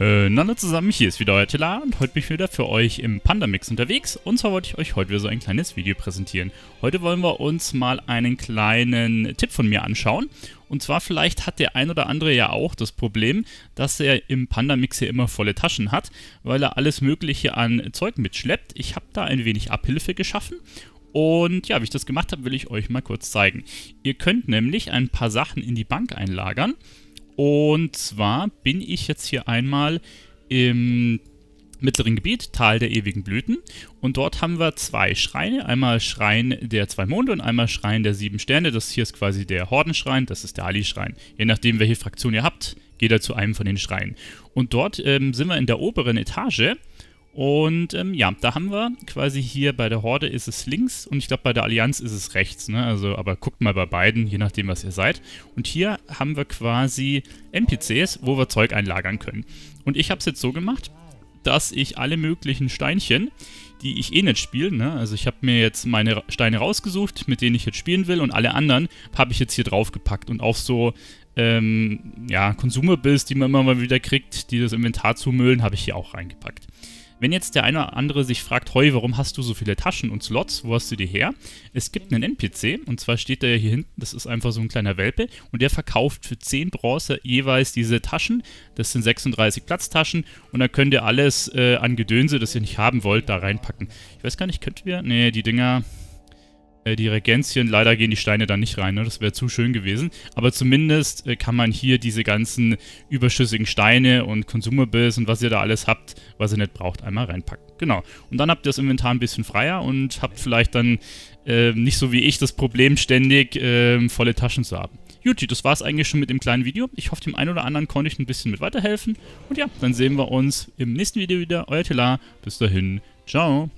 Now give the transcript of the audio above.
Äh, Hallo zusammen, hier ist wieder euer Tela und heute bin ich wieder für euch im Pandamix unterwegs und zwar wollte ich euch heute wieder so ein kleines Video präsentieren. Heute wollen wir uns mal einen kleinen Tipp von mir anschauen und zwar vielleicht hat der ein oder andere ja auch das Problem, dass er im Pandamix hier immer volle Taschen hat, weil er alles mögliche an Zeug mitschleppt. Ich habe da ein wenig Abhilfe geschaffen und ja, wie ich das gemacht habe, will ich euch mal kurz zeigen. Ihr könnt nämlich ein paar Sachen in die Bank einlagern und zwar bin ich jetzt hier einmal im mittleren Gebiet, Tal der ewigen Blüten. Und dort haben wir zwei Schreine. Einmal Schrein der zwei Monde und einmal Schrein der sieben Sterne. Das hier ist quasi der Hordenschrein, das ist der Ali-Schrein. Je nachdem, welche Fraktion ihr habt, geht er zu einem von den Schreinen. Und dort ähm, sind wir in der oberen Etage und ähm, ja, da haben wir quasi hier bei der Horde ist es links und ich glaube bei der Allianz ist es rechts, ne? Also, aber guckt mal bei beiden, je nachdem, was ihr seid. Und hier haben wir quasi NPCs, wo wir Zeug einlagern können. Und ich habe es jetzt so gemacht, dass ich alle möglichen Steinchen, die ich eh nicht spiele, ne? also ich habe mir jetzt meine Steine rausgesucht, mit denen ich jetzt spielen will und alle anderen habe ich jetzt hier draufgepackt und auch so ähm, ja, Consumables, die man immer mal wieder kriegt, die das Inventar zumüllen, habe ich hier auch reingepackt. Wenn jetzt der eine oder andere sich fragt, hey, warum hast du so viele Taschen und Slots, wo hast du die her? Es gibt einen NPC und zwar steht der hier hinten, das ist einfach so ein kleiner Welpe und der verkauft für 10 Bronze jeweils diese Taschen, das sind 36 Platztaschen und da könnt ihr alles äh, an Gedönse, das ihr nicht haben wollt, da reinpacken. Ich weiß gar nicht, könnt wir? Ne, die Dinger, äh, die Regenzien. Leider gehen die Steine da nicht rein, ne? das wäre zu schön gewesen. Aber zumindest äh, kann man hier diese ganzen überschüssigen Steine und Consumables und was ihr da alles habt, was ihr nicht braucht, einmal reinpacken. Genau. Und dann habt ihr das Inventar ein bisschen freier und habt vielleicht dann äh, nicht so wie ich das Problem, ständig ähm, volle Taschen zu haben. Juti, das war es eigentlich schon mit dem kleinen Video. Ich hoffe, dem einen oder anderen konnte ich ein bisschen mit weiterhelfen. Und ja, dann sehen wir uns im nächsten Video wieder. Euer Telar. Bis dahin. Ciao.